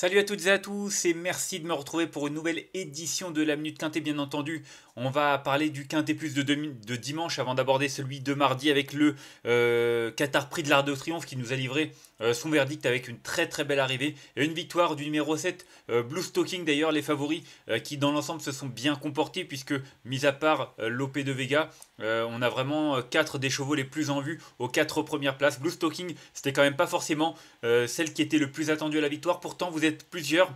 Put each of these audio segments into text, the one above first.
Salut à toutes et à tous et merci de me retrouver pour une nouvelle édition de la Minute Quintet bien entendu. On va parler du Quintet Plus de, dimanche avant d'aborder celui de mardi avec le euh, Qatar Prix de l'Art de Triomphe qui nous a livré euh, son verdict avec une très très belle arrivée et une victoire du numéro 7 euh, Blue Stalking d'ailleurs les favoris euh, qui dans l'ensemble se sont bien comportés puisque mis à part l'OP de Vega on a vraiment 4 des chevaux les plus en vue aux 4 premières places Blue Stalking c'était quand même pas forcément celle qui était le plus attendue à la victoire pourtant vous êtes plusieurs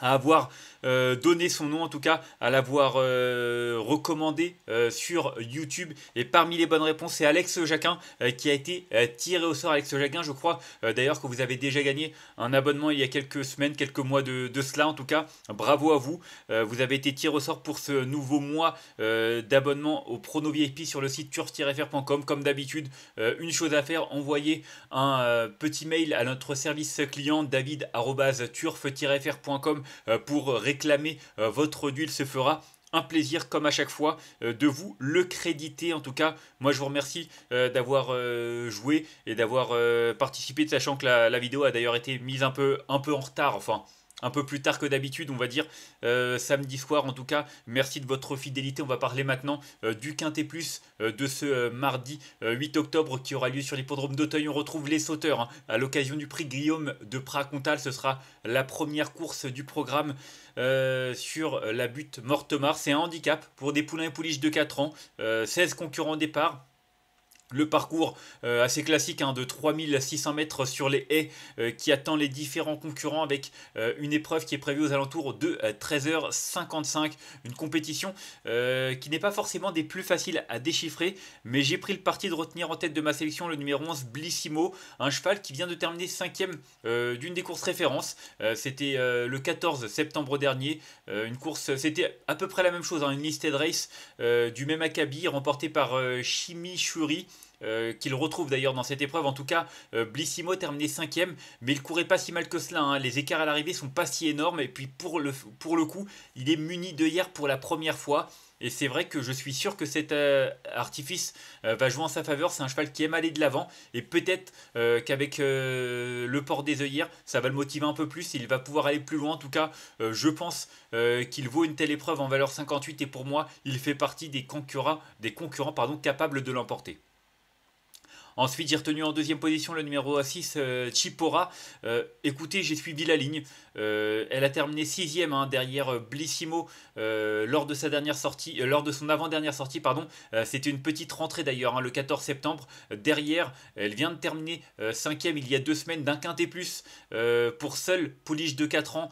à avoir euh, donné son nom en tout cas, à l'avoir euh, recommandé euh, sur YouTube. Et parmi les bonnes réponses, c'est Alex Jacquin qui a été tiré au sort. Alex Jacquin, je crois d'ailleurs que vous avez déjà gagné un abonnement il y a quelques semaines, quelques mois de, cela en tout cas. Bravo à vous. vous avez été tiré au sort pour ce nouveau mois d'abonnement au Prono VIP sur le site turf-fr.com. Comme d'habitude, une chose à faire, envoyez un petit mail à notre service client david-turf-fr.com euh, pour réclamer euh, votre il se fera un plaisir comme à chaque fois euh, de vous le créditer en tout cas moi je vous remercie d'avoir joué et d'avoir participé sachant que la, la vidéo a d'ailleurs été mise un peu un peu en retard enfin un peu plus tard que d'habitude, on va dire euh, samedi soir en tout cas. Merci de votre fidélité. On va parler maintenant euh, du Quintet Plus euh, de ce mardi 8 octobre qui aura lieu sur l'hippodrome d'Auteuil. On retrouve les sauteurs hein, à l'occasion du prix Guillaume de Pracontal. Ce sera la première course du programme sur la butte Mortemar. C'est un handicap pour des poulains et pouliches de 4 ans. 16 concurrents au départ le parcours euh, assez classique hein, de 3600 mètres sur les haies euh, qui attend les différents concurrents avec euh, une épreuve qui est prévue aux alentours de 13h55. Une compétition qui n'est pas forcément des plus faciles à déchiffrer, mais j'ai pris le parti de retenir en tête de ma sélection le numéro 11 Blissimo, un cheval qui vient de terminer 5 d'une des courses références. c'était le 14 septembre dernier. une course, c'était à peu près la même chose, hein, une listed race du même acabit remportée par Shimi Shuri. Euh, qu'il retrouve d'ailleurs dans cette épreuve. En tout cas, euh, Blissimo terminé 5 mais il courait pas si mal que cela. Hein. Les écarts à l'arrivée sont pas si énormes. Et puis pour le, pour le coup, il est muni de hier pour la première fois. Et c'est vrai que je suis sûr que cet euh, artifice va jouer en sa faveur. C'est un cheval qui aime aller de l'avant. Et peut-être qu'avec le port des œillères, ça va le motiver un peu plus. Il va pouvoir aller plus loin. En tout cas, je pense qu'il vaut une telle épreuve en valeur 58. Et pour moi, il fait partie des concurrents, des concurrents pardon, capables de l'emporter. Ensuite, j'ai retenu en deuxième position le numéro 6, euh, Chipora. Euh, écoutez, j'ai suivi la ligne. Euh, elle a terminé sixième hein, derrière Blissimo lors de sa dernière sortie, lors de son avant-dernière sortie, pardon. C'était une petite rentrée d'ailleurs, hein, le 14 septembre. Derrière, elle vient de terminer cinquième il y a deux semaines d'un quintet plus pour seule, Pouliche de 4 ans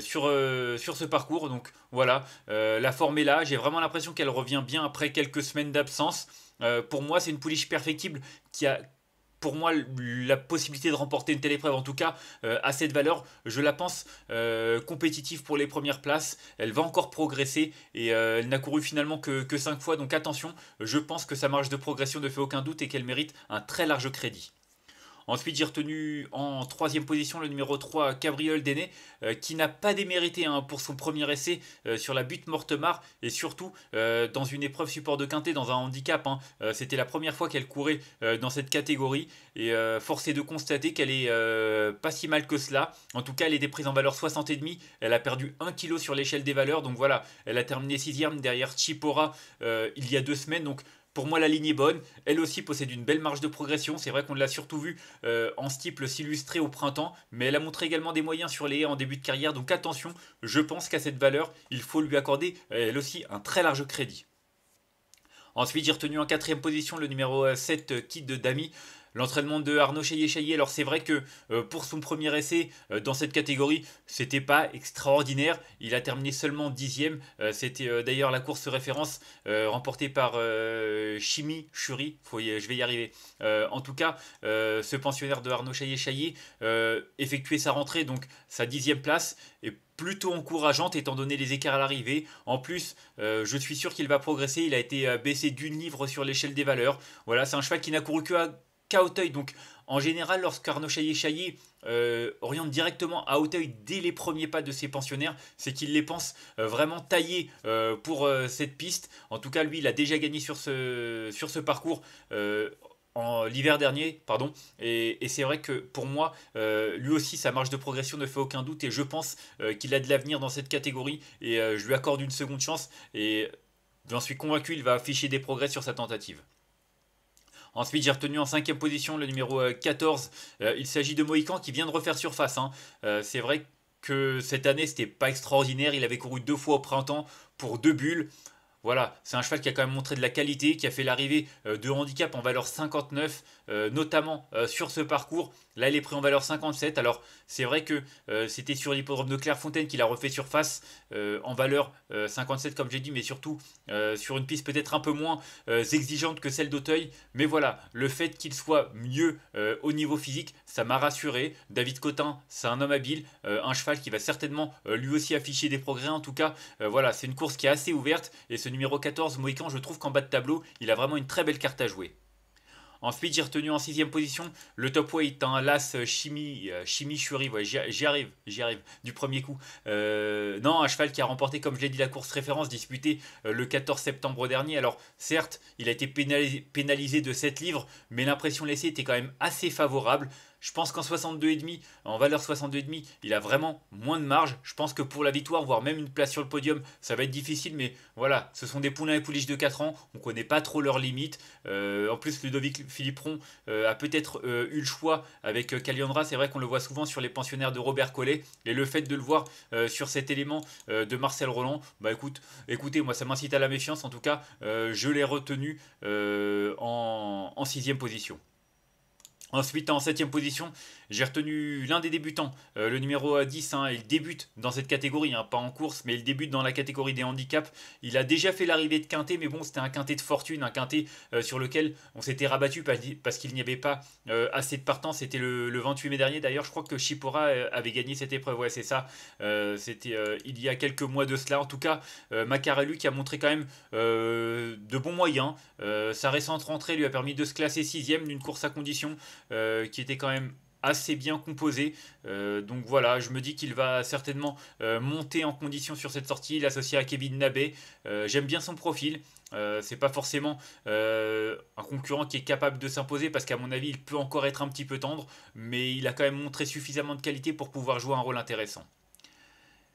sur, sur ce parcours. Donc voilà, la forme est là. J'ai vraiment l'impression qu'elle revient bien après quelques semaines d'absence. Euh, pour moi, c'est une pouliche perfectible qui a pour moi, la possibilité de remporter une telle épreuve, en tout cas, à euh, cette valeur, je la pense euh, compétitive pour les premières places. Elle va encore progresser et elle n'a couru finalement que, que 5 fois. Donc attention, je pense que sa marge de progression ne fait aucun doute et qu'elle mérite un très large crédit. Ensuite, j'ai retenu en troisième position le numéro 3, Cabriole Déné, qui n'a pas démérité hein, pour son premier essai euh, sur la butte Mortemar et surtout euh, dans une épreuve support de quintet, dans un handicap. Hein, euh, c'était la première fois qu'elle courait dans cette catégorie et force est de constater qu'elle est pas si mal que cela. En tout cas, elle était prise en valeur 60,5. Elle a perdu 1 kg sur l'échelle des valeurs. Donc voilà, elle a terminé sixième derrière Chipora il y a deux semaines. Donc pour moi, la ligne est bonne. Elle aussi possède une belle marge de progression. C'est vrai qu'on l'a surtout vu euh, en style s'illustrer au printemps, mais elle a montré également des moyens sur les haies en début de carrière. Donc attention, je pense qu'à cette valeur, il faut lui accorder euh, elle aussi un très large crédit. Ensuite, j'ai retenu en quatrième position le numéro 7, euh, de Dami l'entraînement de Arnaud Chaillé-Chaillé. Alors c'est vrai que euh, pour son premier essai euh, dans cette catégorie, c'était pas extraordinaire. Il a terminé seulement dixième. Euh, c'était d'ailleurs la course référence remportée par Chimi Churi. je vais y arriver. en tout cas, ce pensionnaire de Arnaud chaillé euh, effectuait sa rentrée, donc sa dixième place. est plutôt encourageante étant donné les écarts à l'arrivée. En plus, je suis sûr qu'il va progresser. Il a été baissé d'une livre sur l'échelle des valeurs. Voilà, c'est un cheval qui n'a couru que à Auteuil. Donc en général, lorsqu'Arnaud chaillé chaillé euh, oriente directement à Auteuil dès les premiers pas de ses pensionnaires, c'est qu'il les pense euh, vraiment taillés euh, pour cette piste. En tout cas, lui, il a déjà gagné sur ce, sur ce parcours en l'hiver dernier, pardon. Et, c'est vrai que pour moi, lui aussi, sa marge de progression ne fait aucun doute. Et je pense qu'il a de l'avenir dans cette catégorie. Et je lui accorde une seconde chance. Et j'en suis convaincu, il va afficher des progrès sur sa tentative. Ensuite, j'ai retenu en cinquième position le numéro 14. Euh, euh, il s'agit de Mohican qui vient de refaire surface. Hein. Euh, c'est vrai que cette année, c'était pas extraordinaire. Il avait couru deux fois au printemps pour deux bulles. Voilà, c'est un cheval qui a quand même montré de la qualité, qui a fait l'arrivée de handicap en valeur 59 euh, notamment euh, sur ce parcours. Là, il est pris en valeur 57. Alors, c'est vrai que euh, c'était sur l'hippodrome de Clairefontaine qu'il a refait surface en valeur 57, comme j'ai dit, mais surtout sur une piste peut-être un peu moins exigeante que celle d'Auteuil. Mais voilà, le fait qu'il soit mieux au niveau physique, ça m'a rassuré. David Cotin, c'est un homme habile, un cheval qui va certainement lui aussi afficher des progrès. En tout cas, voilà, c'est une course qui est assez ouverte. Et ce numéro 14, Mohican, je trouve qu'en bas de tableau, il a vraiment une très belle carte à jouer. Ensuite, j'ai retenu en sixième position le top weight, un hein, l'As Chimie, euh, Chimie Shuri. j'y arrive, j'y arrive du premier coup. Euh, non, un cheval qui a remporté, comme je l'ai dit, la course référence disputée euh, le 14 septembre dernier. Alors, certes, il a été pénalisé, pénalisé de 7 livres, mais l'impression laissée était quand même assez favorable. Je pense qu'en 62,5, en valeur 62,5, il a vraiment moins de marge. Je pense que pour la victoire, voire même une place sur le podium, ça va être difficile. Mais voilà, ce sont des poulains et pouliches de 4 ans. On ne connaît pas trop leurs limites. Euh, en plus, Ludovic Philippron euh, a peut-être euh, eu le choix avec Caliandra. C'est vrai qu'on le voit souvent sur les pensionnaires de Robert Collet. Et le fait de le voir sur cet élément de Marcel Roland, bah écoutez, moi ça m'incite à la méfiance. En tout cas, je l'ai retenu en, en sixième position. Ensuite, en 7 position, j'ai retenu l'un des débutants, euh, le numéro 10. Hein. il débute dans cette catégorie, hein. pas en course, mais il débute dans la catégorie des handicaps. Il a déjà fait l'arrivée de Quintet, mais bon, c'était un Quintet de fortune, un Quintet euh, sur lequel on s'était rabattu parce qu'il n'y avait pas euh, assez de partants. C'était le, 28 mai dernier. D'ailleurs, je crois que Chipora avait gagné cette épreuve. Ouais, c'est ça. c'était il y a quelques mois de cela. En tout cas, Macarelu qui a montré quand même de bons moyens. sa récente rentrée lui a permis de se classer 6 d'une course à condition. Euh, qui était quand même assez bien composé. Euh, donc voilà, je me dis qu'il va certainement euh, monter en condition sur cette sortie, associé à Kevin Nabé. J'aime bien son profil. c'est pas forcément un concurrent qui est capable de s'imposer parce qu'à mon avis il peut encore être un petit peu tendre, mais il a quand même montré suffisamment de qualité pour pouvoir jouer un rôle intéressant.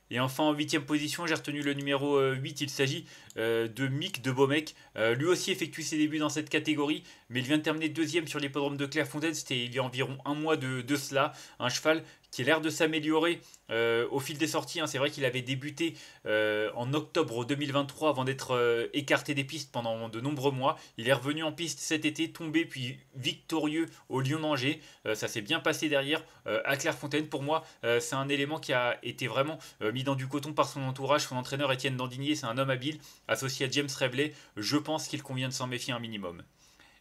Et enfin, en huitième position, j'ai retenu le numéro 8. Euh, il s'agit euh, de Mick de Bomec. Euh, lui aussi effectue ses débuts dans cette catégorie, mais il vient de terminer deuxième sur l'hippodrome de Clairefontaine. C'était il y a environ un mois de, de cela. Un cheval qui a l'air de s'améliorer euh, au fil des sorties. Hein. C'est vrai qu'il avait débuté euh, en octobre 2023 avant d'être euh, écarté des pistes pendant de nombreux mois. Il est revenu en piste cet été, tombé puis victorieux au Lyon-Angers. ça s'est bien passé derrière à Clairefontaine. Pour moi, c'est un élément qui a été vraiment mis dans du coton par son entourage. Son entraîneur Étienne Dandigné, c'est un homme habile. Associé à James Revelé. je pense qu'il convient de s'en méfier un minimum.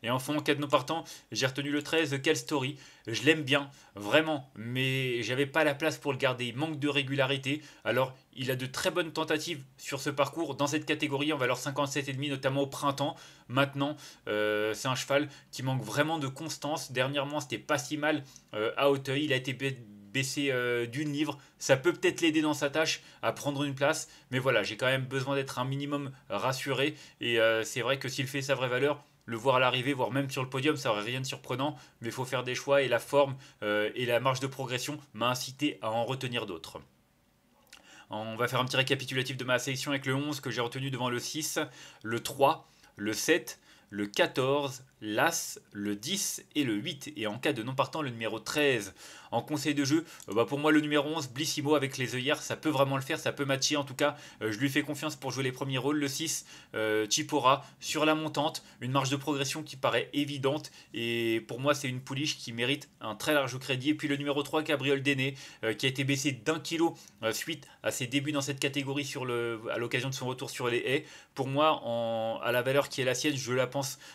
Et enfin, en cas de nos partants, j'ai retenu le 13, quelle story. Je l'aime bien, vraiment, mais j'avais pas la place pour le garder. Il manque de régularité. Alors, il a de très bonnes tentatives sur ce parcours, dans cette catégorie, en valeur 57,5, notamment au printemps. Maintenant, euh, c'est un cheval qui manque vraiment de constance. Dernièrement, c'était pas si mal euh, à Hauteuil. Il a été baisser euh, d'une livre. Ça peut peut-être l'aider dans sa tâche à prendre une place, mais voilà, j'ai quand même besoin d'être un minimum rassuré. Et euh, c'est vrai que s'il fait sa vraie valeur, le voir à l'arrivée, voire même sur le podium, ça n'aurait rien de surprenant, mais il faut faire des choix et la forme euh, et la marge de progression m'a incité à en retenir d'autres. On va faire un petit récapitulatif de ma sélection avec le 11 que j'ai retenu devant le 6, le 3, le 7, le 14, l'As, le 10 et le 8. Et en cas de non partant, le numéro 13. En conseil de jeu, euh, bah, pour moi le numéro 11, Blissimo avec les œillères, ça peut vraiment le faire, ça peut matcher. En tout cas, euh, je lui fais confiance pour jouer les premiers rôles. Le 6, euh, Chipora, sur la montante, une marge de progression qui paraît évidente. Et pour moi, c'est une pouliche qui mérite un très large crédit. Et puis le numéro 3, Gabriel Déné, qui a été baissé d'un kilo suite à ses débuts dans cette catégorie sur le, à l'occasion de son retour sur les haies. Pour moi, à la valeur qui est la sienne, je la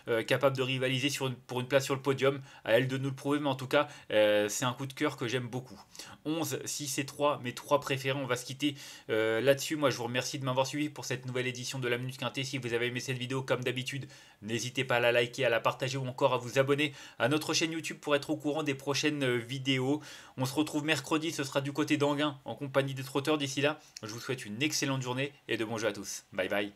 euh, capable de rivaliser pour une place sur le podium. À elle de nous le prouver, mais en tout cas, euh, c'est un coup de cœur que j'aime beaucoup. 11, 6 et 3, mes trois préférés, on va se quitter euh, là-dessus. Moi, je vous remercie de m'avoir suivi pour cette nouvelle édition de la Minute Quintée. Si vous avez aimé cette vidéo, comme d'habitude, n'hésitez pas à la liker, à la partager ou encore à vous abonner à notre chaîne YouTube pour être au courant des prochaines vidéos. On se retrouve mercredi, ce sera du côté d'Anguin en compagnie des trotteurs. D'ici là, je vous souhaite une excellente journée et de bons jeux à tous. Bye bye.